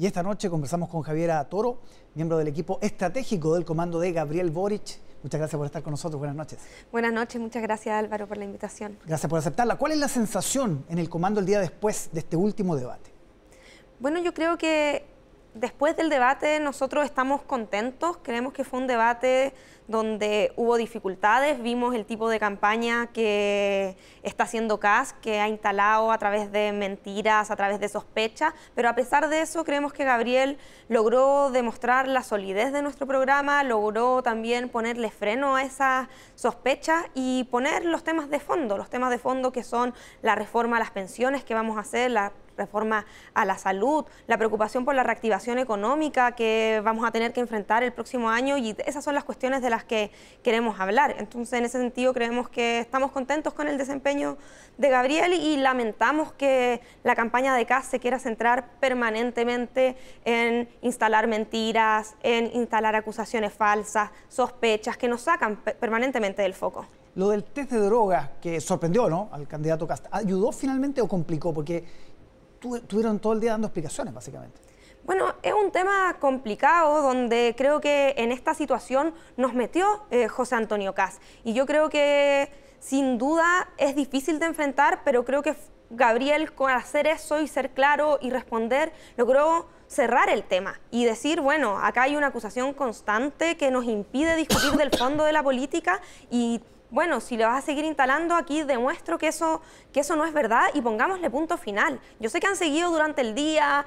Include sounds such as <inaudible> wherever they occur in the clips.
Y esta noche conversamos con Javiera Toro, miembro del equipo estratégico del comando de Gabriel Boric. Muchas gracias por estar con nosotros. Buenas noches. Buenas noches, muchas gracias Álvaro por la invitación. Gracias por aceptarla. ¿Cuál es la sensación en el comando el día después de este último debate? Bueno, yo creo que después del debate nosotros estamos contentos, creemos que fue un debate donde hubo dificultades, vimos el tipo de campaña que está haciendo CAS, que ha instalado a través de mentiras, a través de sospechas, pero a pesar de eso creemos que Gabriel logró demostrar la solidez de nuestro programa, logró también ponerle freno a esas sospechas y poner los temas de fondo, los temas de fondo que son la reforma a las pensiones que vamos a hacer, la reforma a la salud, la preocupación por la reactivación económica que vamos a tener que enfrentar el próximo año y esas son las cuestiones de las que queremos hablar. Entonces, en ese sentido, creemos que estamos contentos con el desempeño de Gabriel y lamentamos que la campaña de CAS se quiera centrar permanentemente en instalar mentiras, en instalar acusaciones falsas, sospechas que nos sacan permanentemente del foco. Lo del test de drogas que sorprendió ¿no? al candidato Cast, ¿ayudó finalmente o complicó? Porque tuvieron todo el día dando explicaciones, básicamente. Bueno, es un tema complicado donde creo que en esta situación nos metió eh, José Antonio Cas. Y yo creo que sin duda es difícil de enfrentar, pero creo que Gabriel, con hacer eso y ser claro y responder, logró cerrar el tema y decir, bueno, acá hay una acusación constante que nos impide discutir del fondo de la política y bueno, si le vas a seguir instalando aquí, demuestro que eso, que eso no es verdad y pongámosle punto final. Yo sé que han seguido durante el día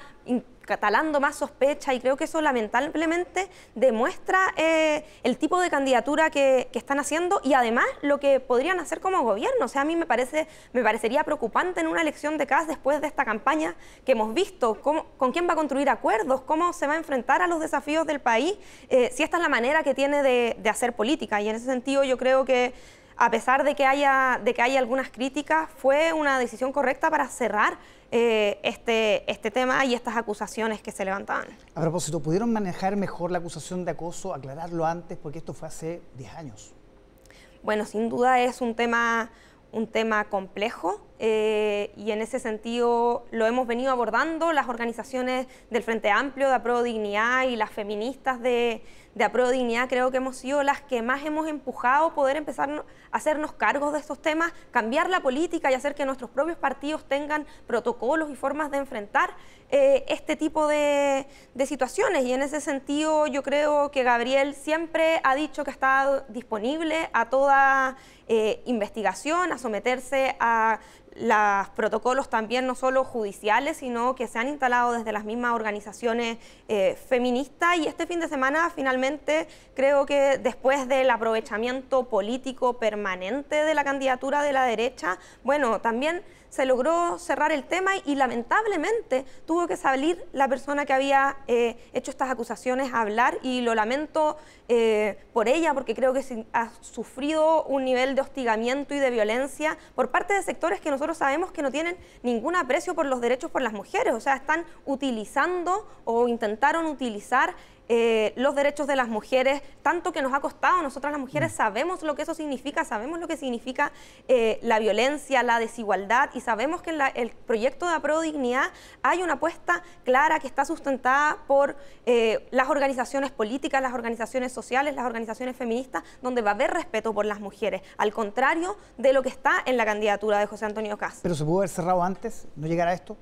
catalando más sospecha y creo que eso lamentablemente demuestra eh, el tipo de candidatura que, están haciendo y además lo que podrían hacer como gobierno. O sea, a mí me, parece, me parecería preocupante en una elección de CAS después de esta campaña que hemos visto, con quién va a construir acuerdos, cómo se va a enfrentar a los desafíos del país, eh, si esta es la manera que tiene de hacer política. Y en ese sentido yo creo que a pesar de que haya, de que algunas críticas, fue una decisión correcta para cerrar eh, este, este, tema y estas acusaciones que se levantaban. A propósito, ¿pudieron manejar mejor la acusación de acoso, aclararlo antes, porque esto fue hace 10 años? Bueno, sin duda es un tema, un tema complejo. Eh, y en ese sentido lo hemos venido abordando las organizaciones del Frente Amplio, de Apro Dignidad y las feministas de, de Dignidad, creo que hemos sido las que más hemos empujado poder empezar a hacernos cargos de estos temas, cambiar la política y hacer que nuestros propios partidos tengan protocolos y formas de enfrentar eh, este tipo de, situaciones. Y en ese sentido yo creo que Gabriel siempre ha dicho que está disponible a toda eh, investigación, a someterse a los protocolos también no solo judiciales, sino que se han instalado desde las mismas organizaciones eh, feministas y este fin de semana finalmente creo que después del aprovechamiento político permanente de la candidatura de la derecha, bueno, también se logró cerrar el tema y lamentablemente tuvo que salir la persona que había eh, hecho estas acusaciones a hablar y lo lamento eh, por ella porque creo que ha sufrido un nivel de hostigamiento y de violencia por parte de sectores que nosotros nosotros sabemos que no tienen ningún aprecio por los derechos por las mujeres, o sea, están utilizando o intentaron utilizar eh, los derechos de las mujeres, tanto que nos ha costado. Nosotras las mujeres mm. sabemos lo que eso significa, sabemos lo que significa eh, la violencia, la desigualdad y sabemos que en el proyecto de Apro Dignidad hay una apuesta clara que está sustentada por eh, las organizaciones políticas, las organizaciones sociales, las organizaciones feministas, donde va a haber respeto por las mujeres, al contrario de lo que está en la candidatura de José Antonio Cas. ¿Pero se pudo haber cerrado antes, no llegar a esto?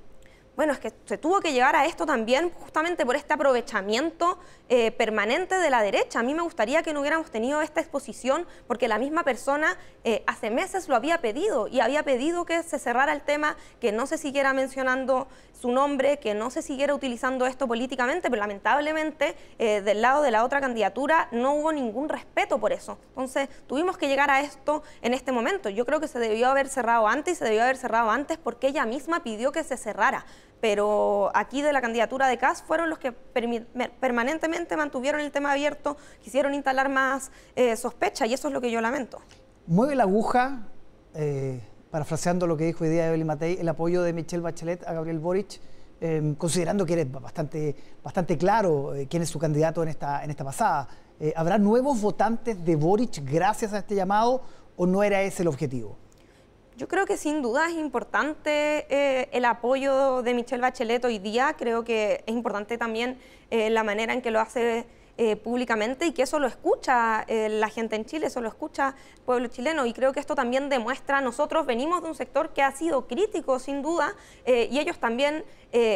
bueno, es que se tuvo que llegar a esto también justamente por este aprovechamiento eh, permanente de la derecha. A mí me gustaría que no hubiéramos tenido esta exposición porque la misma persona eh, hace meses lo había pedido y había pedido que se cerrara el tema, que no se siguiera mencionando su nombre, que no se siguiera utilizando esto políticamente, pero lamentablemente eh, del lado de la otra candidatura no hubo ningún respeto por eso. Entonces tuvimos que llegar a esto en este momento. Yo creo que se debió haber cerrado antes y se debió haber cerrado antes porque ella misma pidió que se cerrara pero aquí de la candidatura de CAS fueron los que permanentemente mantuvieron el tema abierto, quisieron instalar más eh, sospecha y eso es lo que yo lamento. Mueve la aguja, eh, parafraseando lo que dijo hoy día Evelyn Matei, el apoyo de Michelle Bachelet a Gabriel Boric. Em, considerando que eres bastante, bastante claro eh, quién es su candidato en esta, en esta pasada. ¿Habrá nuevos votantes de Boric gracias a este llamado o no era ese el objetivo? Yo creo que sin duda es importante eh, el apoyo de Michelle Bachelet hoy día, creo que es importante también eh, la manera en que lo hace eh, públicamente y que eso lo escucha eh, la gente en Chile, eso lo escucha el pueblo chileno y creo que esto también demuestra, nosotros venimos de un sector que ha sido crítico sin duda eh, y ellos también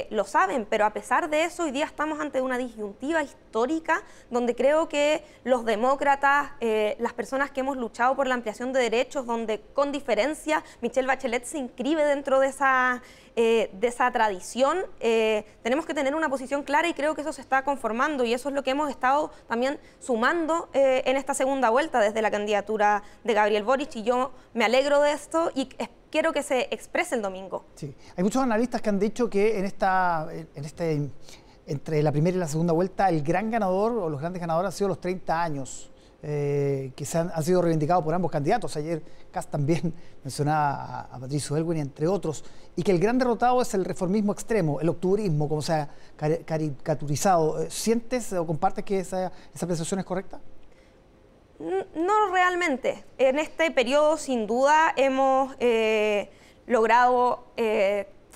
lo saben, pero a pesar de eso hoy día estamos ante una disyuntiva histórica donde creo que los demócratas, las personas que hemos luchado por la ampliación de derechos, donde con diferencia Michelle Bachelet se inscribe dentro de esa eh, de esa tradición, eh, tenemos que tener una posición clara y creo que eso se está conformando y eso es lo que hemos estado también sumando eh, en esta segunda vuelta desde la candidatura de Gabriel Boric y yo me alegro de esto y quiero que se exprese el domingo. Sí, hay muchos analistas que han dicho que en esta... En este, entre la primera y la segunda vuelta, el gran ganador o los grandes ganadores han sido los 30 años eh, que se han, sido reivindicado por ambos candidatos. Ayer Kass también <laughs> mencionaba a, Patricio Elwin, entre otros, y que el gran derrotado es el reformismo extremo, el octubrismo, como se ha caricaturizado. Eh, ¿Sientes o compartes que esa, esa apreciación es correcta? No realmente. En este periodo, sin duda, hemos eh, logrado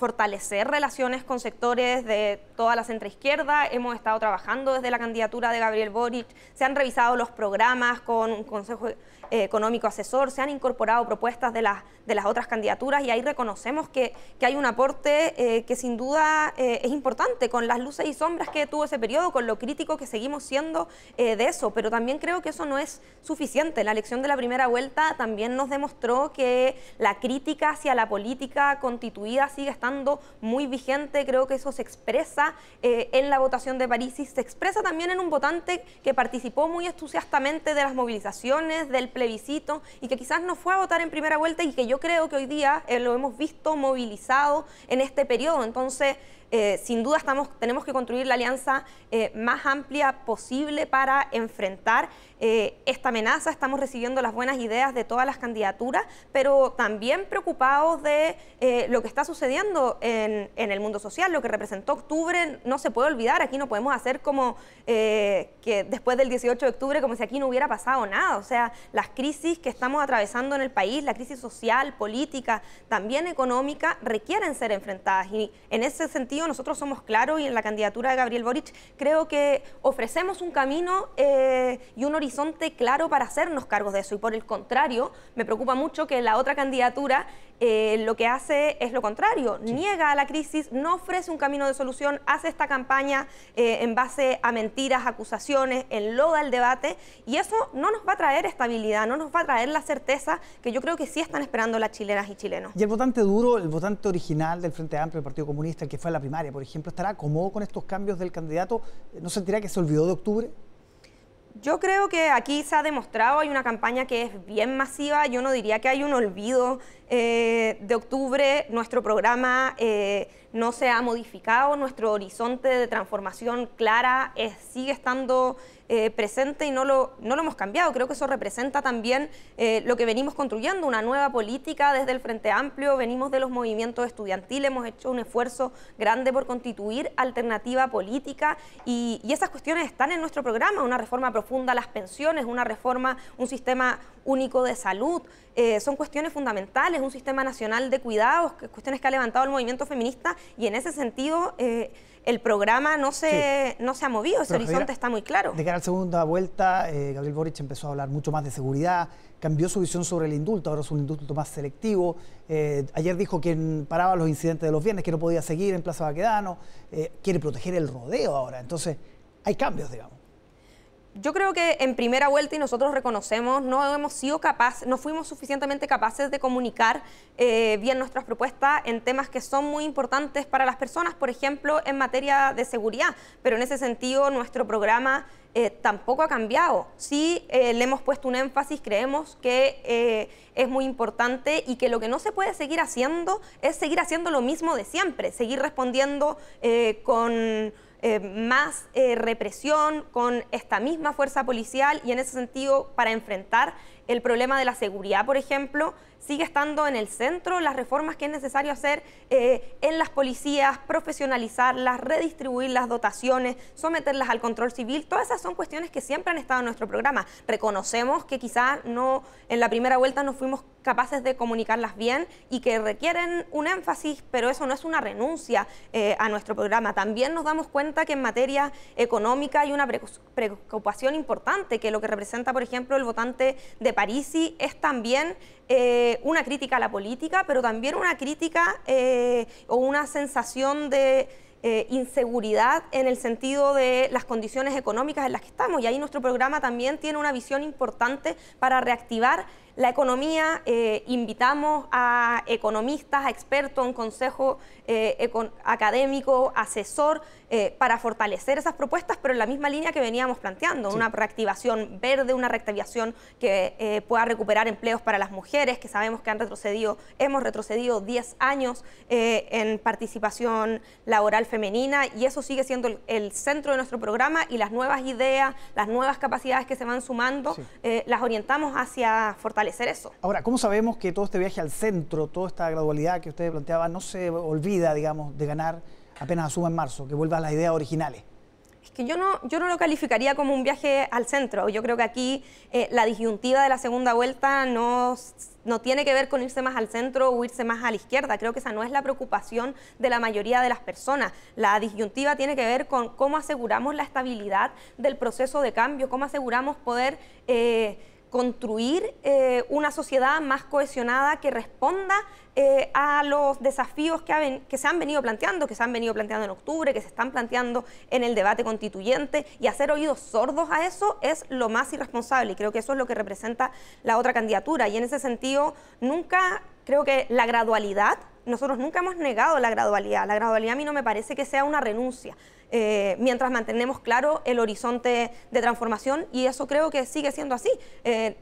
fortalecer relaciones con sectores de toda la centroizquierda. Hemos estado trabajando desde la candidatura de Gabriel Boric, se han revisado los programas con un Consejo eh, Económico Asesor, se han incorporado propuestas de las, de las otras candidaturas y ahí reconocemos que, hay un aporte eh, que sin duda eh, es importante con las luces y sombras que tuvo ese periodo, con lo crítico que seguimos siendo de eso, pero también creo que eso no es suficiente. La elección de la primera vuelta también nos demostró que la crítica hacia la política constituida sigue estando muy vigente, creo que eso se expresa eh, en la votación de París y se expresa también en un votante que participó muy entusiastamente de las movilizaciones, del plebiscito y que quizás no fue a votar en primera vuelta y que yo creo que hoy día eh, lo hemos visto movilizado en este periodo. Entonces, eh, sin duda estamos, tenemos que construir la alianza eh, más amplia posible para enfrentar eh, esta amenaza. Estamos recibiendo las buenas ideas de todas las candidaturas, pero también preocupados de lo que está sucediendo en, en, el mundo social, lo que representó octubre, no se puede olvidar, aquí no podemos hacer como que después del 18 de octubre, como si aquí no hubiera pasado nada. O sea, las crisis que estamos atravesando en el país, la crisis social, política, también económica, requieren ser enfrentadas. Y en ese sentido, nosotros somos claros y en la candidatura de Gabriel Boric creo que ofrecemos un camino eh, y un horizonte claro para hacernos cargos de eso. Y por el contrario, me preocupa mucho que la otra candidatura eh, lo que hace es lo contrario, niega a la crisis, no ofrece un camino de solución, hace esta campaña eh, en base a mentiras, acusaciones, enloda el debate y eso no nos va a traer estabilidad, no nos va a traer la certeza que yo creo que sí están esperando las chilenas y chilenos. Y el votante duro, el votante original del Frente Amplio del Partido Comunista, el que fue a la primaria, por ejemplo, estará cómodo con estos cambios del candidato, ¿no sentirá que se olvidó de octubre? Yo creo que aquí se ha demostrado, hay una campaña que es bien masiva, yo no diría que hay un olvido eh, de octubre, nuestro programa eh, no se ha modificado, nuestro horizonte de transformación clara eh, sigue estando eh, presente y no lo, no lo hemos cambiado. Creo que eso representa también eh, lo que venimos construyendo, una nueva política desde el Frente Amplio, venimos de los movimientos estudiantiles, hemos hecho un esfuerzo grande por constituir alternativa política y, esas cuestiones están en nuestro programa, una reforma profunda a las pensiones, una reforma, un sistema único de salud, eh, son cuestiones fundamentales, un sistema nacional de cuidados, cuestiones que ha levantado el movimiento feminista y en ese sentido el programa no se, se ha movido, ese horizonte está muy claro segunda vuelta, eh, Gabriel Boric empezó a hablar mucho más de seguridad, cambió su visión sobre el indulto, ahora es un indulto más selectivo. Eh, ayer dijo que paraba los incidentes de los viernes, que no podía seguir en Plaza Baquedano, eh, quiere proteger el rodeo ahora. Entonces, hay cambios, digamos yo creo que en primera vuelta, y nosotros reconocemos, no hemos sido capaces, no fuimos suficientemente capaces de comunicar eh, bien nuestras propuestas en temas que son muy importantes para las personas, por ejemplo, en materia de seguridad. Pero en ese sentido, nuestro programa eh, tampoco ha cambiado. Sí eh, le hemos puesto un énfasis, creemos que es muy importante y que lo que no se puede seguir haciendo es seguir haciendo lo mismo de siempre, seguir respondiendo con eh, más eh, represión con esta misma fuerza policial y en ese sentido para enfrentar el problema de la seguridad, por ejemplo, sigue estando en el centro, las reformas que es necesario hacer eh, en las policías, profesionalizarlas, redistribuir las dotaciones, someterlas al control civil, todas esas son cuestiones que siempre han estado en nuestro programa. Reconocemos que quizás no en la primera vuelta no fuimos capaces de comunicarlas bien y que requieren un énfasis, pero eso no es una renuncia eh, a nuestro programa. También nos damos cuenta que en materia económica hay una preocupación importante que lo que representa, por ejemplo, el votante de Parisi es también eh, una crítica a la política, pero también una crítica eh, o una sensación de eh, inseguridad en el sentido de las condiciones económicas en las que estamos. Y ahí nuestro programa también tiene una visión importante para reactivar la economía, eh, invitamos a economistas, a expertos, a un consejo eh, académico, asesor, eh, para fortalecer esas propuestas, pero en la misma línea que veníamos planteando, una reactivación verde, una reactivación que pueda recuperar empleos para las mujeres, que sabemos que han retrocedido, hemos retrocedido 10 años en participación laboral femenina y eso sigue siendo el, centro de nuestro programa y las nuevas ideas, las nuevas capacidades que se van sumando, las orientamos hacia fortalecer eso. Ahora, ¿cómo sabemos que todo este viaje al centro, toda esta gradualidad que ustedes planteaba no se olvida, digamos, de ganar apenas asuma en marzo, que vuelvan a las ideas originales? Es que yo no, yo no lo calificaría como un viaje al centro. Yo creo que aquí eh, la disyuntiva de la segunda vuelta no, no tiene que ver con irse más al centro o irse más a la izquierda. Creo que esa no es la preocupación de la mayoría de las personas. La disyuntiva tiene que ver con cómo aseguramos la estabilidad del proceso de cambio, cómo aseguramos poder... Eh, construir eh, una sociedad más cohesionada que responda eh, a los desafíos que, que, se han venido planteando, que se han venido planteando en octubre, que se están planteando en el debate constituyente, y hacer oídos sordos a eso es lo más irresponsable, y creo que eso es lo que representa la otra candidatura, y en ese sentido nunca creo que la gradualidad, nosotros nunca hemos negado la gradualidad, la gradualidad a mí no me parece que sea una renuncia, eh, mientras mantenemos claro el horizonte de transformación y eso creo que sigue siendo así. Eh,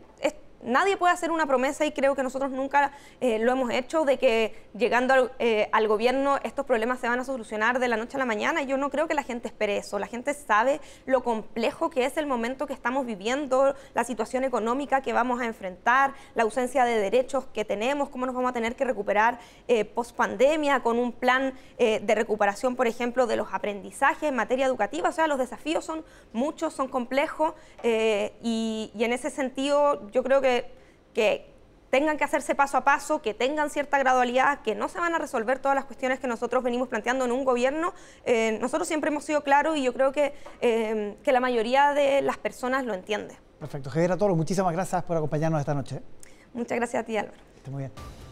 nadie puede hacer una promesa y creo que nosotros nunca eh, lo hemos hecho de que llegando eh, al, gobierno estos problemas se van a solucionar de la noche a la mañana. Yo no creo que la gente espere eso. La gente sabe lo complejo que es el momento que estamos viviendo, la situación económica que vamos a enfrentar, la ausencia de derechos que tenemos, cómo nos vamos a tener que recuperar eh, post pandemia con un plan de recuperación, por ejemplo, de los aprendizajes en materia educativa. O sea, los desafíos son muchos, son complejos y en ese sentido yo creo que que, tengan que hacerse paso a paso, que tengan cierta gradualidad, que no se van a resolver todas las cuestiones que nosotros venimos planteando en un gobierno. Eh, nosotros siempre hemos sido claros y yo creo que, eh, que la mayoría de las personas lo entiende. Perfecto. Javier todos muchísimas gracias por acompañarnos esta noche. Muchas gracias a ti, Álvaro. Está muy bien.